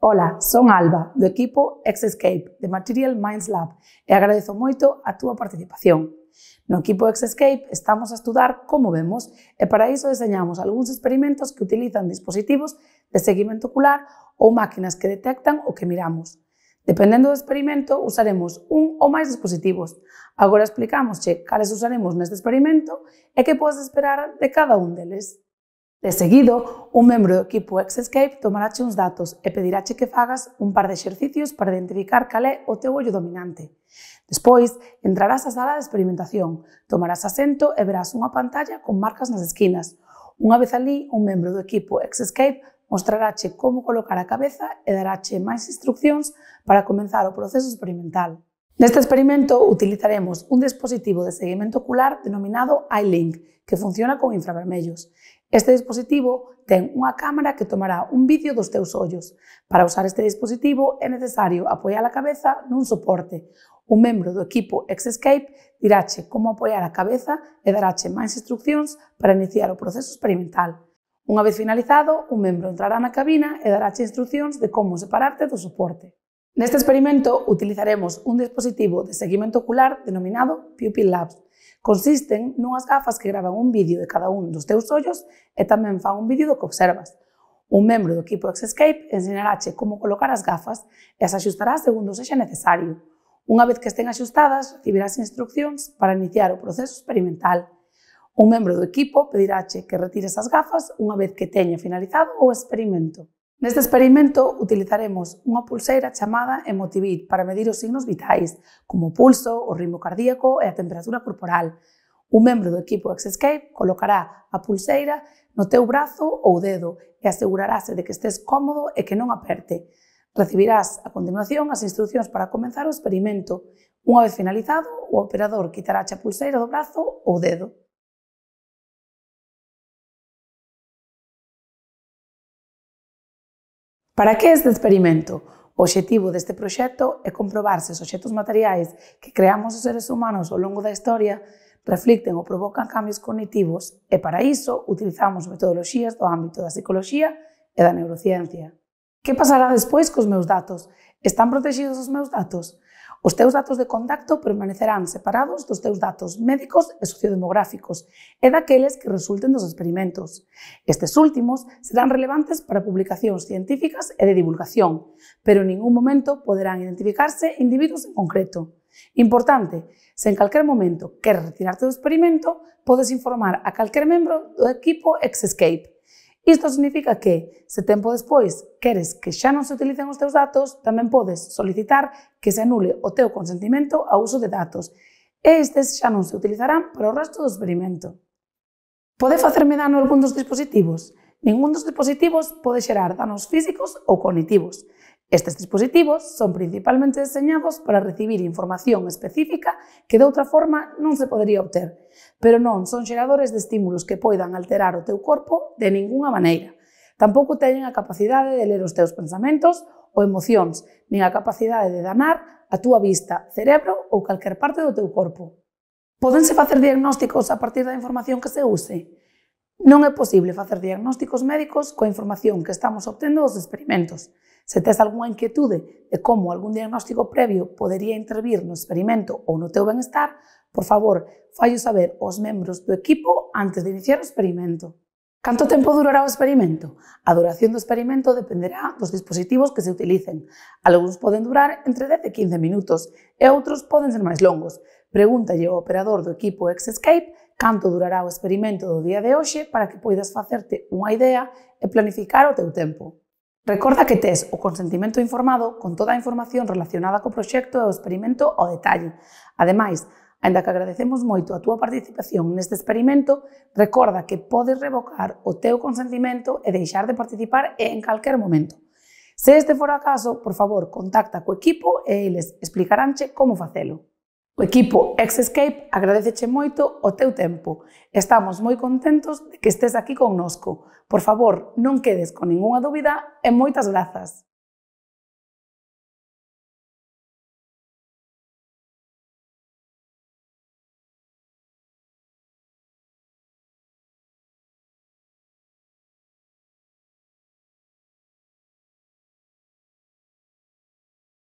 Ola, son Alba, do equipo Exescape, de Material Minds Lab, e agradezo moito a túa participación. No equipo Exescape estamos a estudar como vemos e para iso deseñamos algúns experimentos que utilizan dispositivos de seguimento ocular ou máquinas que detectan o que miramos. Dependendo do experimento, usaremos un ou máis dispositivos. Agora explicámosche cales usaremos neste experimento e que podes esperar de cada un deles. De seguido, un membro do equipo Xscape tomaráche uns datos e pedirache que fagas un par de exercicios para identificar cal é o teu ollo dominante. Despois, entrarás á sala de experimentación, tomarás asento e verás unha pantalla con marcas nas esquinas. Unha vez ali, un membro do equipo Xscape mostrarache como colocar a cabeza e darache máis instruccións para comenzar o proceso experimental. Neste experimento utilizaremos un dispositivo de seguimento ocular denominado iLink, que funciona con infravermellos. Este dispositivo ten unha cámara que tomará un vídeo dos teus ollos. Para usar este dispositivo é necesario apoiar a cabeza nun soporte. Un membro do equipo Xscape diráche como apoiar a cabeza e daráche máis instruccións para iniciar o proceso experimental. Unha vez finalizado, un membro entrará na cabina e daráche instruccións de como separarte do soporte. Neste experimento utilizaremos un dispositivo de seguimento ocular denominado Pupil Labs, Consisten nunhas gafas que graban un vídeo de cada un dos teus ollos e tamén fan un vídeo do que observas. Un membro do equipo Xscape ensinarache como colocar as gafas e as axustarás segundo sexa necesario. Unha vez que estén axustadas, recibirás instruccións para iniciar o proceso experimental. Un membro do equipo pediráche que retires as gafas unha vez que teña finalizado o experimento. Neste experimento utilizaremos unha pulseira chamada Emotivit para medir os signos vitais, como o pulso, o ritmo cardíaco e a temperatura corporal. Un membro do equipo Xscape colocará a pulseira no teu brazo ou dedo e asegurarase de que estés cómodo e que non aperte. Recibirás a continuación as instruccións para comenzar o experimento. Unha vez finalizado, o operador quitará a pulseira do brazo ou dedo. Para que este experimento? O obxectivo deste proxecto é comprobar se os obxectos materiais que creamos os seres humanos ao longo da historia reflicten ou provocan cambios cognitivos e para iso utilizamos metodoloxías do ámbito da psicología e da neurociencia. Que pasará despois cos meus datos? Están protegidos os meus datos? Los teus datos de contacto permanecerán separados dos teus datos médicos y e sociodemográficos e daqueles que resulten los experimentos. Estes últimos serán relevantes para publicaciones científicas y e de divulgación, pero en ningún momento podrán identificarse individuos en concreto. Importante, Si en cualquier momento quieres retirarte del experimento, puedes informar a cualquier miembro del equipo Exescape. Isto significa que, se tempo despois queres que xa non se utilicen os teus datos, tamén podes solicitar que se anule o teu consentimento ao uso de datos, e estes xa non se utilizarán para o resto do experimento. Pode facerme dano algún dos dispositivos? Ningún dos dispositivos pode xerar danos físicos ou cognitivos. Estes dispositivos son principalmente deseñados para recibir información específica que de outra forma non se podría obter, pero non son xeradores de estímulos que poidan alterar o teu corpo de ningunha maneira. Tampouco teñen a capacidade de ler os teus pensamentos ou emocións, nin a capacidade de danar a túa vista, cerebro ou calquer parte do teu corpo. Pódense facer diagnósticos a partir da información que se use? Non é posible facer diagnósticos médicos coa información que estamos obtendo dos experimentos. Se tes algunha inquietude de como algún diagnóstico previo podería intervir no experimento ou no teu benestar, por favor, fallo saber aos membros do equipo antes de iniciar o experimento. Canto tempo durará o experimento? A duración do experimento dependerá dos dispositivos que se utilicen. Algúns poden durar entre 10 e 15 minutos e outros poden ser máis longos. Pregúntalle ao operador do equipo x Xscape canto durará o experimento do día de hoxe para que poidas facerte unha idea e planificar o teu tempo. Recorda que tes o consentimento informado con toda a información relacionada co proxecto e o experimento ao detalle. Ademais, aínda que agradecemos moito a túa participación neste experimento, recorda que podes revocar o teu consentimento e deixar de participar en calquer momento. Se este for o caso, por favor, contacta co equipo e eles explicaránche como facelo. O equipo Xscape agradeceche moito o teu tempo. Estamos moi contentos de que estés aquí connosco. Por favor, non quedes con ningunha dúbida e moitas grazas.